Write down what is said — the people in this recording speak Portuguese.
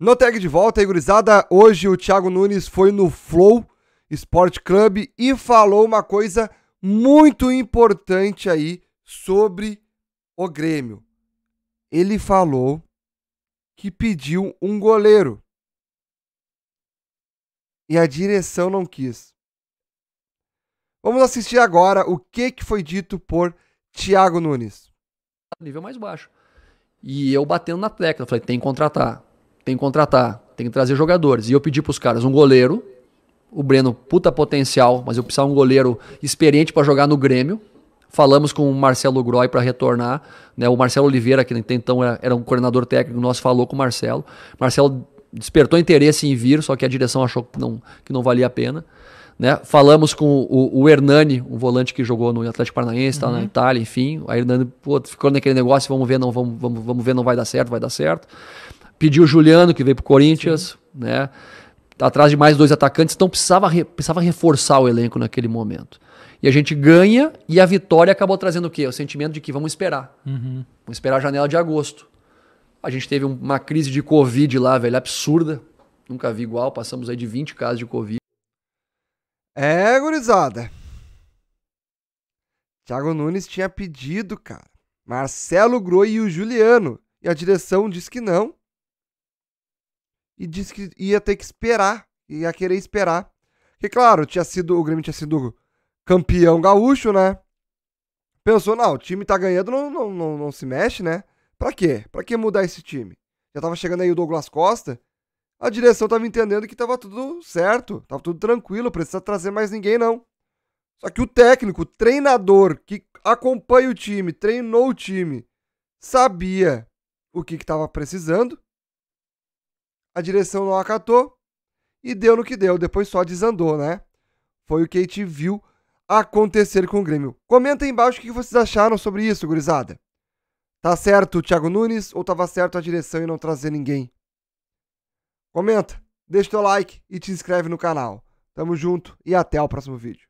No tag de volta, gurizada, hoje o Thiago Nunes foi no Flow Sport Club e falou uma coisa muito importante aí sobre o Grêmio. Ele falou que pediu um goleiro e a direção não quis. Vamos assistir agora o que, que foi dito por Thiago Nunes. Nível mais baixo. E eu batendo na tecla, falei, tem que contratar tem que contratar, tem que trazer jogadores. E eu pedi para os caras um goleiro, o Breno, puta potencial, mas eu precisava um goleiro experiente para jogar no Grêmio. Falamos com o Marcelo Groy para retornar. Né? O Marcelo Oliveira, que até então era, era um coordenador técnico nosso, falou com o Marcelo. Marcelo despertou interesse em vir, só que a direção achou que não, que não valia a pena. Né? Falamos com o, o Hernani, um volante que jogou no Atlético Paranaense, está uhum. na Itália, enfim. A Hernani pô, ficou naquele negócio, vamos ver, não, vamos, vamos, vamos ver, não vai dar certo, vai dar certo. Pediu o Juliano, que veio pro Corinthians, Sim. né? Tá atrás de mais dois atacantes, então precisava, precisava reforçar o elenco naquele momento. E a gente ganha e a vitória acabou trazendo o quê? O sentimento de que vamos esperar. Uhum. Vamos esperar a janela de agosto. A gente teve uma crise de Covid lá, velho, absurda. Nunca vi igual, passamos aí de 20 casos de Covid. É, gurizada. Thiago Nunes tinha pedido, cara. Marcelo Groi e o Juliano. E a direção disse que não e disse que ia ter que esperar, ia querer esperar. Que claro, tinha sido, o Grêmio tinha sido campeão gaúcho, né? Pensou, não, o time tá ganhando, não, não, não, não se mexe, né? Pra quê? Pra que mudar esse time? Já tava chegando aí o Douglas Costa. A direção tava entendendo que tava tudo certo, tava tudo tranquilo, precisa trazer mais ninguém não. Só que o técnico, o treinador que acompanha o time, treinou o time, sabia o que estava precisando a direção não acatou e deu no que deu. Depois só desandou, né? Foi o que a gente viu acontecer com o Grêmio. Comenta aí embaixo o que vocês acharam sobre isso, gurizada. Tá certo o Thiago Nunes ou tava certo a direção e não trazer ninguém? Comenta, deixa teu like e te inscreve no canal. Tamo junto e até o próximo vídeo.